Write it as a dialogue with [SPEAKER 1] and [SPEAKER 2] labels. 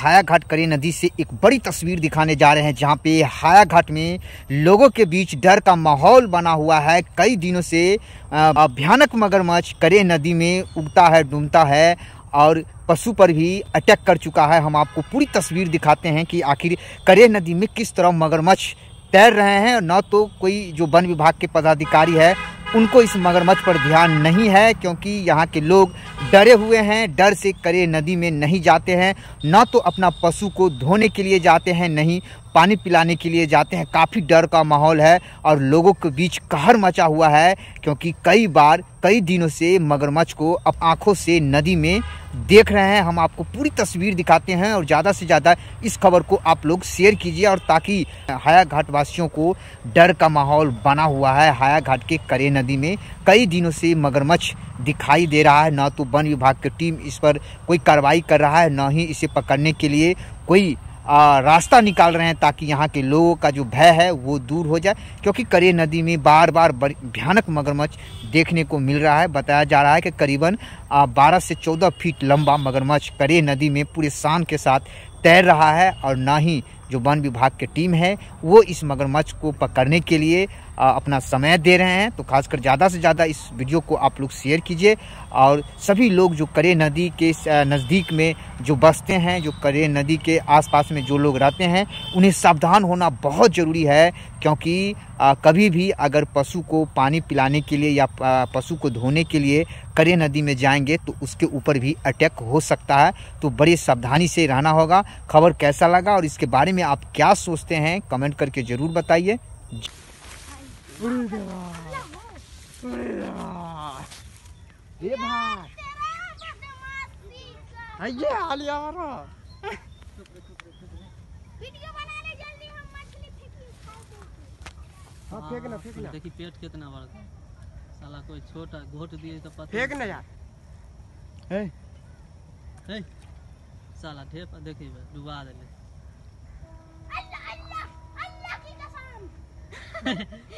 [SPEAKER 1] हाया घाट करी नदी से एक बड़ी तस्वीर दिखाने जा रहे हैं जहां पे हाया घाट में लोगों के बीच डर का माहौल बना हुआ है कई दिनों से भयानक मगरमच्छ करे नदी में उगता है डूबता है और पशु पर भी अटैक कर चुका है हम आपको पूरी तस्वीर दिखाते हैं कि आखिर करे नदी में किस तरह मगरमच्छ तैर रहे हैं और न तो कोई जो वन विभाग के पदाधिकारी है उनको इस मगरमच्छ पर ध्यान नहीं है क्योंकि यहाँ के लोग डरे हुए हैं डर से करे नदी में नहीं जाते हैं ना तो अपना पशु को धोने के लिए जाते हैं नहीं पानी पिलाने के लिए जाते हैं काफ़ी डर का माहौल है और लोगों के बीच कहर मचा हुआ है क्योंकि कई बार कई दिनों से मगरमच्छ को अब आंखों से नदी में देख रहे हैं हम आपको पूरी तस्वीर दिखाते हैं और ज़्यादा से ज़्यादा इस खबर को आप लोग शेयर कीजिए और ताकि हाया घाट वासियों को डर का माहौल बना हुआ है हाया घाट के करे नदी में कई दिनों से मगरमच्छ दिखाई दे रहा है ना तो वन विभाग की टीम इस पर कोई कार्रवाई कर रहा है ना ही इसे पकड़ने के लिए कोई आ, रास्ता निकाल रहे हैं ताकि यहाँ के लोगों का जो भय है वो दूर हो जाए क्योंकि करे नदी में बार बार भयानक मगरमच्छ देखने को मिल रहा है बताया जा रहा है कि करीबन बारह से चौदह फीट लंबा मगरमच्छ करे नदी में पूरे शान के साथ तैर रहा है और ना ही जो वन विभाग की टीम है वो इस मगरमच्छ को पकड़ने के लिए अपना समय दे रहे हैं तो खासकर ज़्यादा से ज़्यादा इस वीडियो को आप लोग शेयर कीजिए और सभी लोग जो करे नदी के नज़दीक में जो बसते हैं जो करे नदी के आसपास में जो लोग रहते हैं उन्हें सावधान होना बहुत ज़रूरी है क्योंकि कभी भी अगर पशु को पानी पिलाने के लिए या पशु को धोने के लिए करे नदी में जाएंगे तो उसके ऊपर भी अटैक हो सकता है तो बड़े सावधानी से रहना होगा खबर कैसा लगा और इसके बारे में आप क्या सोचते हैं कमेंट करके ज़रूर बताइए उड़ेगा हाँ, उड़ेगा
[SPEAKER 2] देखिए पेट कितना बड़ा साला कोई छोटा घोट दिए तो पता फेंक ना यार हे हे साला ढेप देखिए डुबा देले अल्लाह अल्लाह अल्लाह की कसम